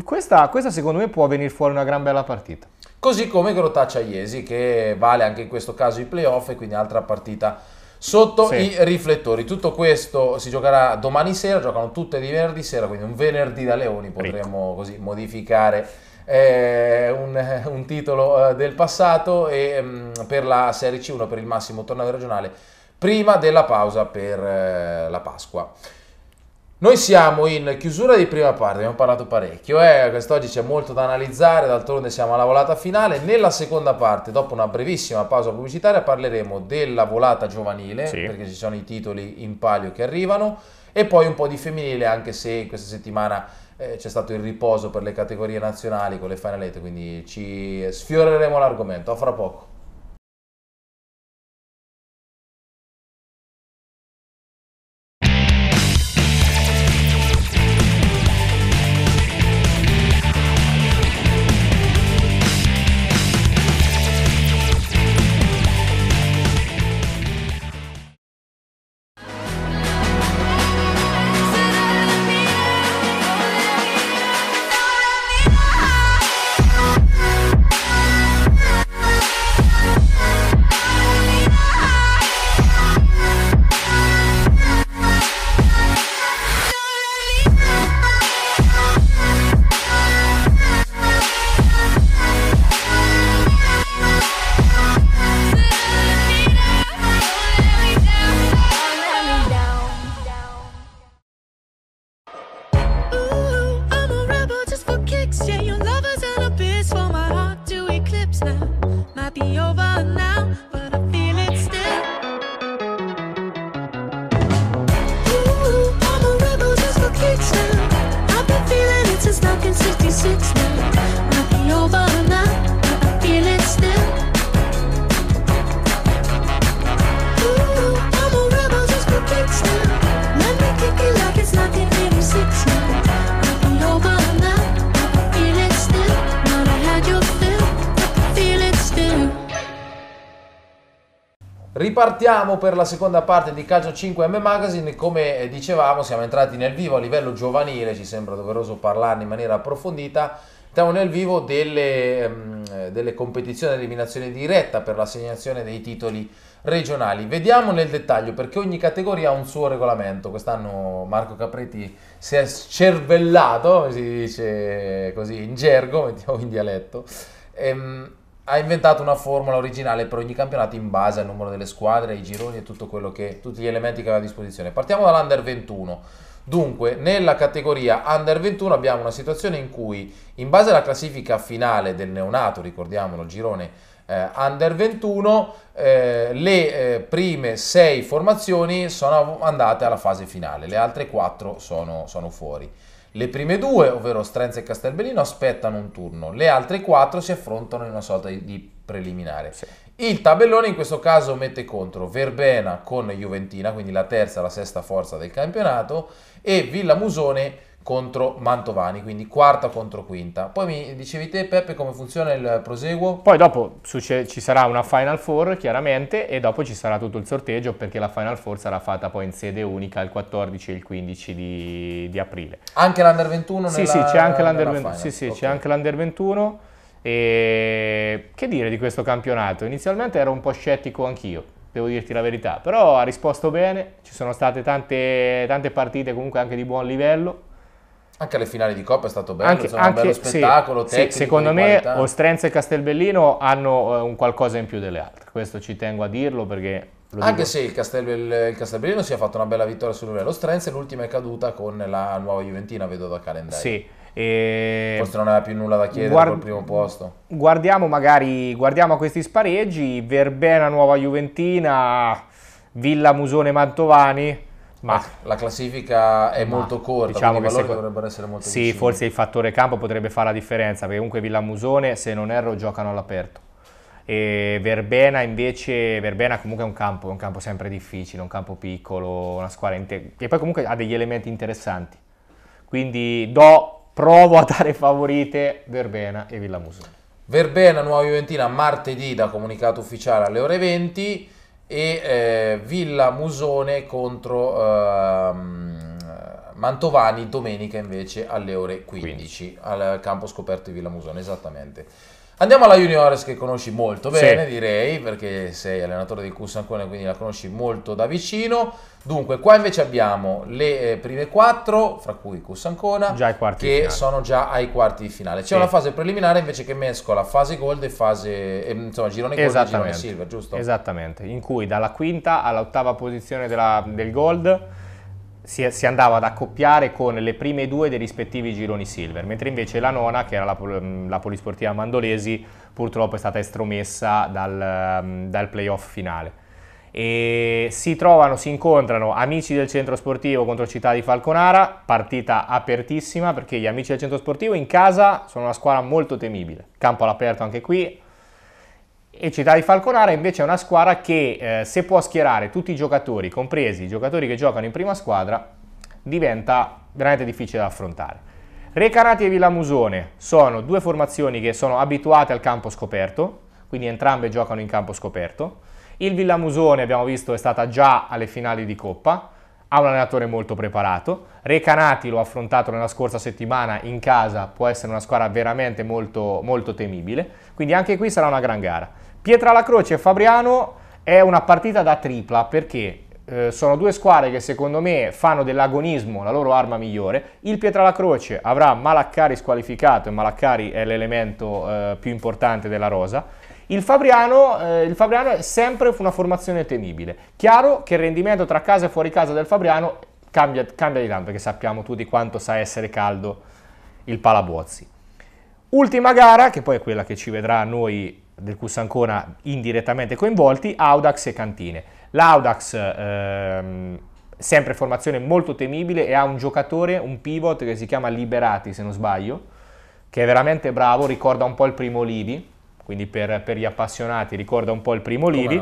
Questa, questa, secondo me può venire fuori una gran bella partita. Così come Grottaccia Iesi che vale anche in questo caso i playoff e quindi altra partita sotto sì. i riflettori. Tutto questo si giocherà domani sera, giocano tutte di venerdì sera, quindi un venerdì da Leoni potremmo così modificare eh, un, un, titolo eh, del passato e mh, mm, per la Serie C1 per il massimo torneo regionale prima della pausa per eh, la Pasqua. Noi siamo in chiusura di prima parte, abbiamo parlato parecchio, eh? quest'oggi c'è molto da analizzare, d'altronde siamo alla volata finale. Nella seconda parte, dopo una brevissima pausa pubblicitaria, parleremo della volata giovanile, sì. perché ci sono i titoli in palio che arrivano, e poi un po' di femminile, anche se questa settimana eh, c'è stato il riposo per le categorie nazionali con le finalette, quindi ci sfioreremo l'argomento. A fra poco. partiamo per la seconda parte di Calcio 5M Magazine. Come eh, dicevamo, siamo entrati nel vivo a livello giovanile, ci sembra doveroso parlarne in maniera approfondita. Siamo nel vivo delle, ehm, delle competizioni di eliminazione diretta per l'assegnazione dei titoli regionali. Vediamo nel dettaglio perché ogni categoria ha un suo regolamento. Quest'anno Marco Capretti si è cervellato, si dice così in gergo o in dialetto. Ehm, ha inventato una formula originale per ogni campionato in base al numero delle squadre, ai gironi e che, tutti gli elementi che aveva a disposizione. Partiamo dall'Under 21. Dunque, nella categoria Under 21 abbiamo una situazione in cui, in base alla classifica finale del neonato, ricordiamolo, il girone eh, Under 21, eh, le eh, prime 6 formazioni sono andate alla fase finale, le altre 4 sono, sono fuori. Le prime due, ovvero Strenza e Castelbellino, aspettano un turno, le altre quattro si affrontano in una sorta di preliminare. Sì. Il tabellone in questo caso mette contro Verbena con Juventina, quindi la terza, la sesta forza del campionato, e Villa Musone contro Mantovani, quindi quarta contro quinta. Poi mi dicevi te Peppe come funziona il proseguo? Poi dopo ci sarà una Final Four chiaramente e dopo ci sarà tutto il sorteggio perché la Final Four sarà fatta poi in sede unica il 14 e il 15 di, di aprile. Anche l'Under 21? Sì, nella, sì, c'è anche l'Under 21. Sì, sì, okay. c'è anche l'Under 21. E che dire di questo campionato? Inizialmente ero un po' scettico anch'io, devo dirti la verità, però ha risposto bene, ci sono state tante, tante partite comunque anche di buon livello anche alle finali di Coppa è stato bello, anche, insomma, anche, un bello spettacolo sì, tecnico, sì, secondo me qualità. Ostrenza e Castelbellino hanno eh, un qualcosa in più delle altre, questo ci tengo a dirlo perché... Anche dico. se il, Castel, il, il, Castelbellino si è fatto una bella vittoria sull'Urello Ostrenza l'ultima è caduta con la nuova Juventina, vedo da calendario. Sì. E... Forse non aveva più nulla da chiedere Guard... col primo posto. Guardiamo magari, guardiamo questi spareggi, Verbena Nuova Juventina, Villa Musone Mantovani ma ecco. la classifica è molto corta, diciamo che valori dovrebbero essere molto Sì, vicini. forse il fattore campo potrebbe fare la differenza, perché comunque Villamusone, se non erro, giocano all'aperto. E Verbena invece, Verbena comunque è un campo, è un campo sempre difficile, un campo piccolo, una squadra che poi comunque ha degli elementi interessanti. Quindi do, provo a dare favorite Verbena e Villamusone. Verbena, Nuova Juventina, martedì da comunicato ufficiale alle ore 20 e eh, Villa Musone contro eh, Mantovani domenica invece alle ore 15, 15. al campo scoperto di Villa Musone, esattamente. Andiamo alla Juniores che conosci molto bene, sì. direi, perché sei allenatore del Cus Ancona, quindi la conosci molto da vicino. Dunque, qua invece abbiamo le eh, prime quattro, fra cui Cus Ancona, che sono già ai quarti di finale. C'è sì. una fase preliminare invece che mescola fase gold e fase, insomma, girone gold e girone silver, giusto? Esattamente, in cui dalla quinta all'ottava posizione della, del gold si, si, andava ad accoppiare con le prime due dei rispettivi gironi silver, mentre invece la nona, che era la, mm, la polisportiva Mandolesi, purtroppo è stata estromessa dal, mm, dal playoff finale. E si trovano, si incontrano amici del centro sportivo contro Città di Falconara, partita apertissima perché gli amici del centro sportivo in casa sono una squadra molto temibile, campo all'aperto anche qui, e Città di Falconara invece è una squadra che eh, se può schierare tutti i giocatori, compresi i giocatori che giocano in prima squadra, diventa veramente difficile da affrontare. Recanati e Villamusone sono due formazioni che sono abituate al campo scoperto, quindi entrambe giocano in campo scoperto. Il Villamusone, abbiamo visto, è stata già alle finali di Coppa, ha un allenatore molto preparato. Recanati l'ho affrontato nella scorsa settimana in casa, può essere una squadra veramente molto, molto temibile. Quindi anche qui sarà una gran gara. Pietra la Croce e Fabriano è una partita da tripla perché eh, sono due squadre che secondo me fanno dell'agonismo la loro arma migliore. Il Pietra la Croce avrà Malaccari squalificato e Malaccari è l'elemento eh, più importante della rosa il Fabriano, eh, il Fabriano è sempre una formazione temibile. Chiaro che il rendimento tra casa e fuori casa del Fabriano cambia, cambia di tanto, perché sappiamo tutti quanto sa essere caldo il Palabozzi. Ultima gara, che poi è quella che ci vedrà noi del Cus Ancona indirettamente coinvolti, Audax e Cantine. L'Audax, ehm, sempre formazione molto temibile, e ha un giocatore, un pivot che si chiama Liberati, se non sbaglio, che è veramente bravo, ricorda un po' il primo Livi, quindi per, per, gli appassionati ricorda un po' il primo Livi.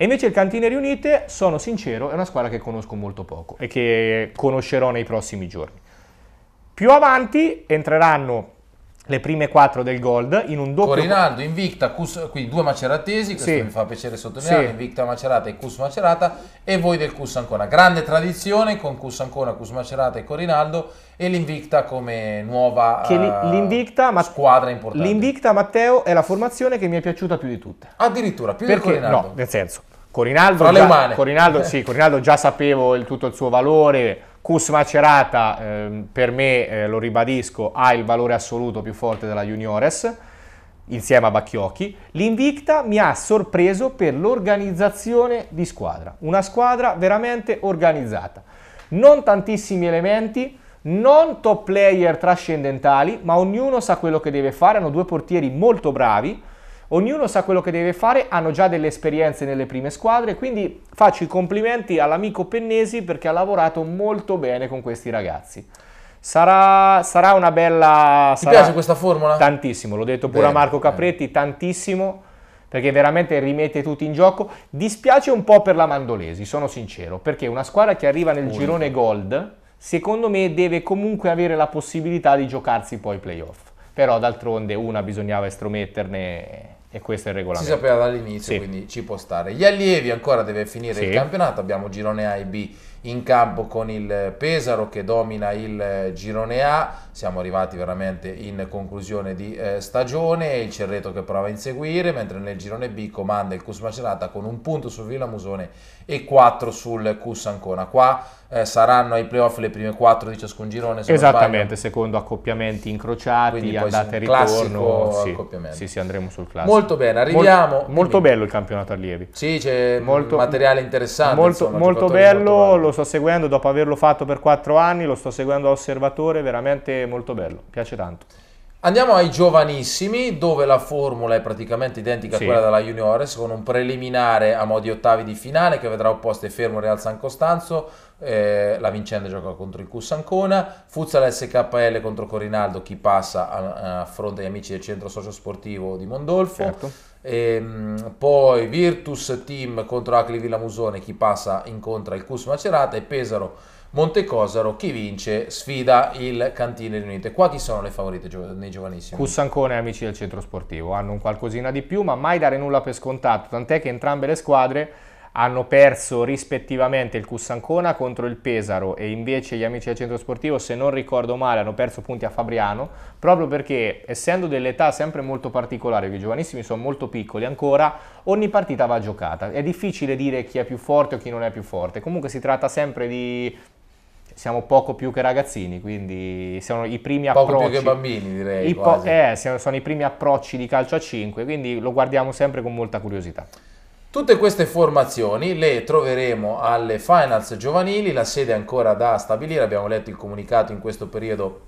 E invece il Cantine Riunite, sono sincero, è una squadra che conosco molto poco e che conoscerò nei prossimi giorni. Più avanti entreranno le prime quattro del Gold in un doppio. Corinaldo, Invicta, Cus, quindi due maceratesi, questo sì. mi fa piacere sottolineare, sì. Invicta Macerata e Cus Macerata e voi del Cus Ancona. Grande tradizione con Cus Ancona, Cus Macerata e Corinaldo e l'Invicta come nuova che eh, l'invicta, uh, squadra importante. L'Invicta Matteo è la formazione che mi è piaciuta più di tutte. Addirittura, più Perché, di Corinaldo? No, nel senso, Corinaldo, Fra già, Corinaldo, sì, Corinaldo già sapevo il, tutto il suo valore, Cus Macerata eh, per me, eh, lo ribadisco, ha il valore assoluto più forte della Juniores insieme a Bacchiocchi. L'Invicta mi ha sorpreso per l'organizzazione di squadra, una squadra veramente organizzata. Non tantissimi elementi, non top player trascendentali, ma ognuno sa quello che deve fare, hanno due portieri molto bravi, ognuno sa quello che deve fare, hanno già delle esperienze nelle prime squadre, quindi faccio i complimenti all'amico Pennesi perché ha lavorato molto bene con questi ragazzi. Sarà, sarà una bella... Ti sarà piace questa formula? Tantissimo, l'ho detto pure bene, a Marco Capretti, bene. tantissimo perché veramente rimette tutti in gioco. Dispiace un po' per la Mandolesi, sono sincero, perché una squadra che arriva nel Ui. girone gold, secondo me deve comunque avere la possibilità di giocarsi poi i playoff. Però d'altronde una bisognava estrometterne e questo è il regolamento. Si sapeva dall'inizio, sì. quindi ci può stare. Gli allievi ancora deve finire sì. il campionato, abbiamo girone A e B in campo con il Pesaro che domina il girone A, siamo arrivati veramente in conclusione di eh, stagione, il Cerreto che prova a inseguire, mentre nel girone B comanda il Cus Macerata con un punto sul Villa Musone e 4 sul Cus Ancona. Qua eh, saranno ai playoff le prime 4 di ciascun girone. Se Esattamente, secondo accoppiamenti incrociati, Quindi andate e ritorno. Sì, sì, sì, andremo sul classico. Molto bene, arriviamo. Molto, molto bello il campionato allievi. Sì, c'è molto, materiale interessante. Molto, insomma, molto bello, molto lo sto seguendo dopo averlo fatto per quattro anni, lo sto seguendo da osservatore, veramente molto bello, piace tanto. Andiamo ai giovanissimi, dove la formula è praticamente identica sì. a quella della Juniores, con un preliminare a mo' di ottavi di finale che vedrà opposte Fermo Real San Costanzo, eh, la vincente gioca contro il Cus Ancona, Fuzza SKL contro Corinaldo, chi passa a, a fronte agli amici del centro sociosportivo di Mondolfo. Certo. Ehm, poi Virtus Team contro Acli Villamusone, chi passa incontra il Cus Macerata e Pesaro Montecosaro, chi vince sfida il Cantine Riunite. Qua chi sono le favorite nei giovanissimi? Cus Cussancone e Amici del Centro Sportivo hanno un qualcosina di più ma mai dare nulla per scontato, tant'è che entrambe le squadre hanno perso rispettivamente il Cussancona contro il Pesaro e invece gli amici del centro sportivo, se non ricordo male, hanno perso punti a Fabriano, proprio perché essendo dell'età sempre molto particolare, che i giovanissimi sono molto piccoli ancora, ogni partita va giocata. È difficile dire chi è più forte o chi non è più forte, comunque si tratta sempre di siamo poco più che ragazzini, quindi siamo i primi poco approcci. Poco più che bambini, direi. I eh, sono i primi approcci di calcio a 5, quindi lo guardiamo sempre con molta curiosità. Tutte queste formazioni le troveremo alle finals giovanili, la sede è ancora da stabilire, abbiamo letto il comunicato in questo periodo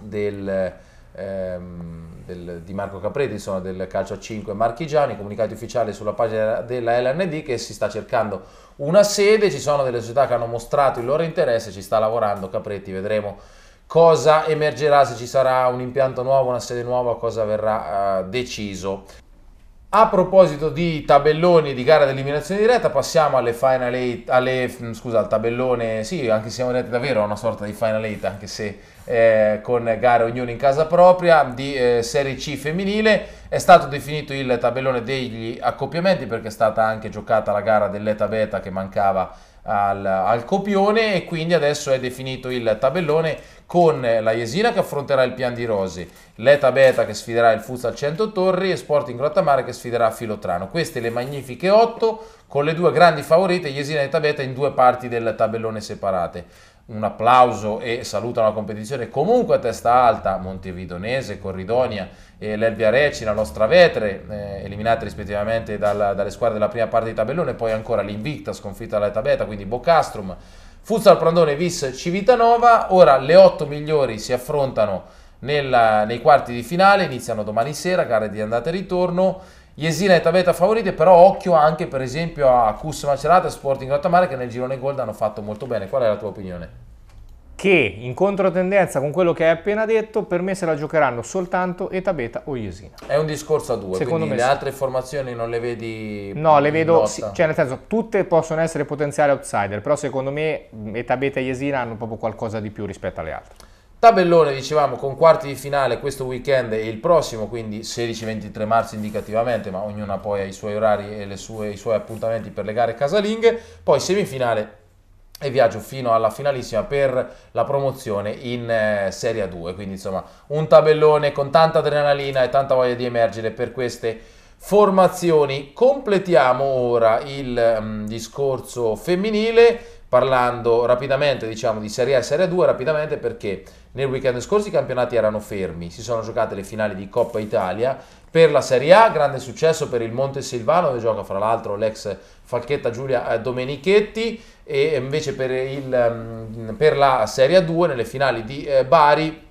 del, ehm, del, di Marco Capretti, insomma del calcio a 5 marchigiani, comunicato ufficiale sulla pagina della LND che si sta cercando una sede, ci sono delle società che hanno mostrato il loro interesse, ci sta lavorando Capretti, vedremo cosa emergerà, se ci sarà un impianto nuovo, una sede nuova, cosa verrà eh, deciso. A proposito di tabelloni di gara di eliminazione diretta, passiamo alle Final 8, alle, mm, scusa, al tabellone, sì, anche se siamo diretti davvero a una sorta di Final 8, anche se eh, con gare ognuno in casa propria, di eh, Serie C femminile. È stato definito il tabellone degli accoppiamenti perché è stata anche giocata la gara dell'Eta Beta che mancava al, al copione e quindi adesso è definito il tabellone con la Yesina che affronterà il Pian di Rosi, l'Eta Beta che sfiderà il Futsal 100 Torri e Sporting Grottamarca che sfiderà Filotrano. Queste le magnifiche 8 con le due grandi favorite Yesina e Eta Beta in due parti del tabellone separate. Un applauso e saluto alla competizione comunque a testa alta Montevidonese, Corridonia e l'Elvia Recina, Lostravetre, eh, eliminate rispettivamente dalla, dalle squadre della prima parte di tabellone, poi ancora l'Invicta sconfitta dall'Eta Beta, quindi Bocastrum, Futsal Prandone vs Civitanova, ora le 8 migliori si affrontano nella, nei quarti di finale, iniziano domani sera, gare di andata e ritorno. Jesina e Tabeta favorite, però occhio anche per esempio a Cus Macerata e Sporting Rottamare che nel girone gold hanno fatto molto bene. Qual è la tua opinione? che in controtendenza con quello che hai appena detto, per me se la giocheranno soltanto Eta Beta o Iesina. È un discorso a due, Secondo me le sì. altre formazioni non le vedi No, le vedo, sì, cioè nel senso, tutte possono essere potenziali outsider, però secondo me Eta Beta e Iesina hanno proprio qualcosa di più rispetto alle altre. Tabellone, dicevamo, con quarti di finale questo weekend e il prossimo, quindi 16-23 marzo indicativamente, ma ognuna poi ha i suoi orari e sue, i suoi appuntamenti per le gare casalinghe. Poi semifinale e viaggio fino alla finalissima per la promozione in eh, Serie 2. Quindi insomma un tabellone con tanta adrenalina e tanta voglia di emergere per queste formazioni. Completiamo ora il mh, mm, discorso femminile parlando rapidamente diciamo di Serie A e Serie 2 rapidamente perché nel weekend scorso i campionati erano fermi, si sono giocate le finali di Coppa Italia per la Serie A, grande successo per il Monte Silvano dove gioca fra l'altro l'ex Falchetta Giulia eh, Domenichetti e invece per, il, mm, per la Serie 2 nelle finali di eh, Bari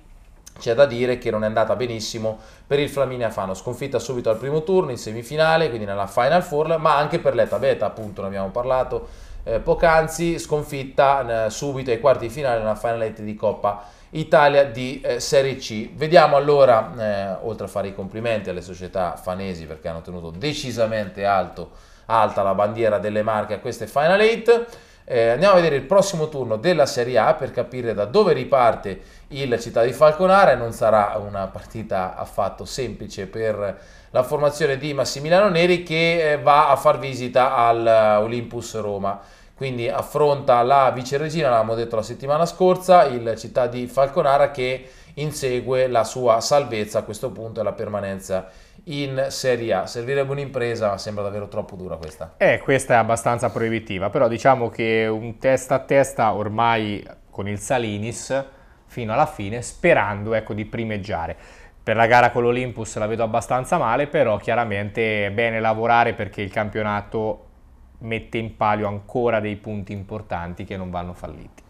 c'è da dire che non è andata benissimo per il Flaminia Fano, sconfitta subito al primo turno in semifinale, quindi nella Final Four, ma anche per l'Eta Beta, appunto ne abbiamo parlato eh, poc'anzi, sconfitta eh, subito ai quarti di finale nella Final 8 di Coppa Italia di eh, Serie C. Vediamo allora, eh, oltre a fare i complimenti alle società fanesi perché hanno tenuto decisamente alto, alta la bandiera delle marche a queste Final 8, eh, andiamo a vedere il prossimo turno della Serie A per capire da dove riparte il Città di Falconara. Non sarà una partita affatto semplice per la formazione di Massimiliano Neri che eh, va a far visita all'Olympus eh, Roma. Quindi affronta la viceregina, l'abbiamo detto la settimana scorsa, il Città di Falconara che insegue la sua salvezza a questo punto e la permanenza in Serie A. Servirebbe un'impresa, sembra davvero troppo dura questa. Eh, questa è abbastanza proibitiva, però diciamo che un testa a testa ormai con il Salinis fino alla fine, sperando ecco, di primeggiare. Per la gara con l'Olympus la vedo abbastanza male, però chiaramente è bene lavorare perché il campionato mette in palio ancora dei punti importanti che non vanno falliti.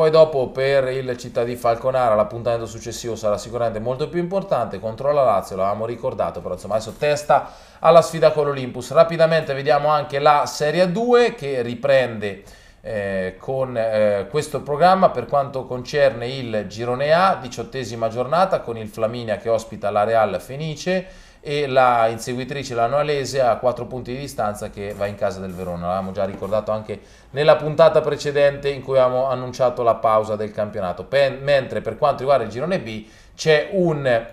Poi dopo per il Città di Falconara l'appuntamento successivo sarà sicuramente molto più importante contro la Lazio, l'avevamo ricordato, però insomma adesso testa alla sfida con l'Olympus. Rapidamente vediamo anche la Serie 2 che riprende eh, con eh, questo programma per quanto concerne il Girone A, diciottesima giornata con il Flaminia che ospita la Real Fenice e la inseguitrice la Noalese a 4 punti di distanza che va in casa del Verona. L'avevamo già ricordato anche nella puntata precedente in cui avevamo annunciato la pausa del campionato. Pen mentre per quanto riguarda il girone B c'è un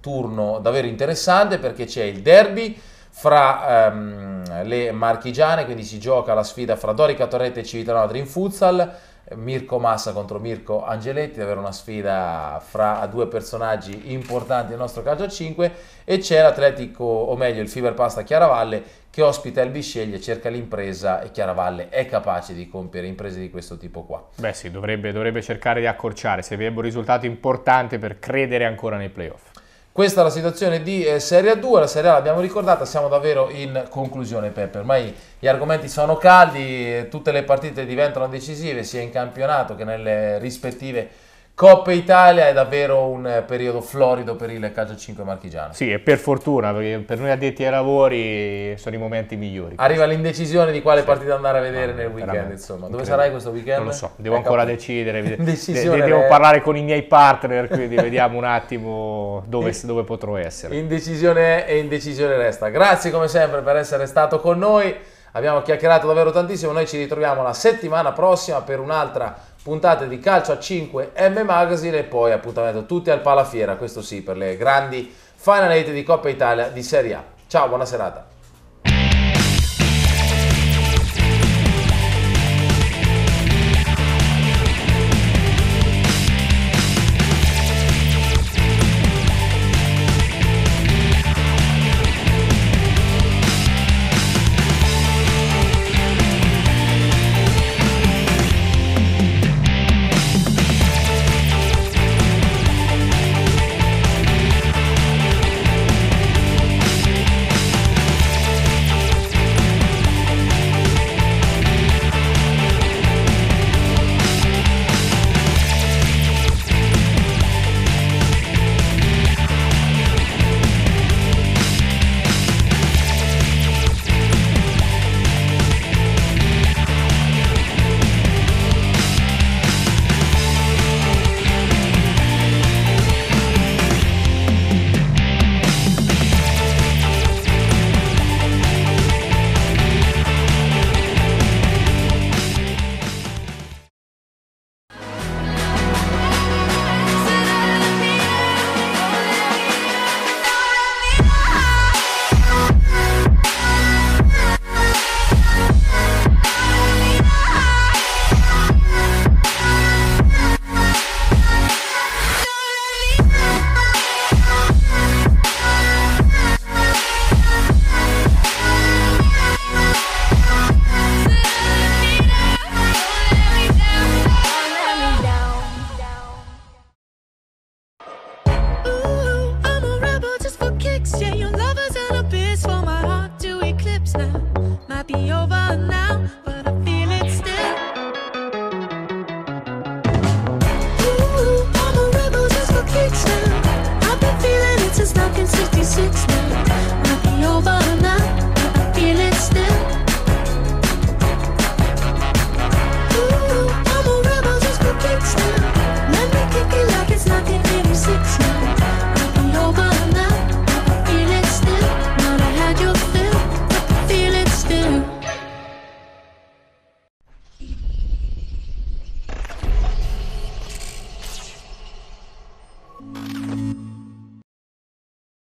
turno davvero interessante perché c'è il derby fra ehm, le marchigiane, quindi si gioca la sfida fra Dorica Torrette e Civitanova Dream Futsal Mirko Massa contro Mirko Angeletti, davvero una sfida fra due personaggi importanti del nostro calcio a 5 e c'è l'Atletico, o meglio il Fiberpasta Chiaravalle che ospita il Bisceglie, cerca l'impresa e Chiaravalle è capace di compiere imprese di questo tipo qua. Beh sì, dovrebbe, dovrebbe cercare di accorciare, se servirebbe un risultato importante per credere ancora nei playoff. Questa è la situazione di eh, Serie 2, la Serie A l'abbiamo ricordata, siamo davvero in conclusione Peppe, ormai gli argomenti sono caldi, eh, tutte le partite diventano decisive sia in campionato che nelle rispettive Coppa Italia è davvero un eh, periodo florido per il calcio 5 marchigiano. Sì, e per fortuna, perché per noi addetti ai lavori sono i momenti migliori. Arriva l'indecisione di quale sì. partita andare a vedere ah, nel weekend, insomma. Dove sarai questo weekend? Non lo so, devo è ancora capo. decidere. Decisione de- devo re... parlare con i miei partner, quindi vediamo un attimo dove, dove potrò essere. Indecisione e indecisione resta. Grazie come sempre per essere stato con noi. Abbiamo chiacchierato davvero tantissimo, noi ci ritroviamo la settimana prossima per un'altra puntate di calcio a 5 M Magazine e poi appuntamento tutti al Palafiera, questo sì, per le grandi finalite di Coppa Italia di Serie A. Ciao, buona serata.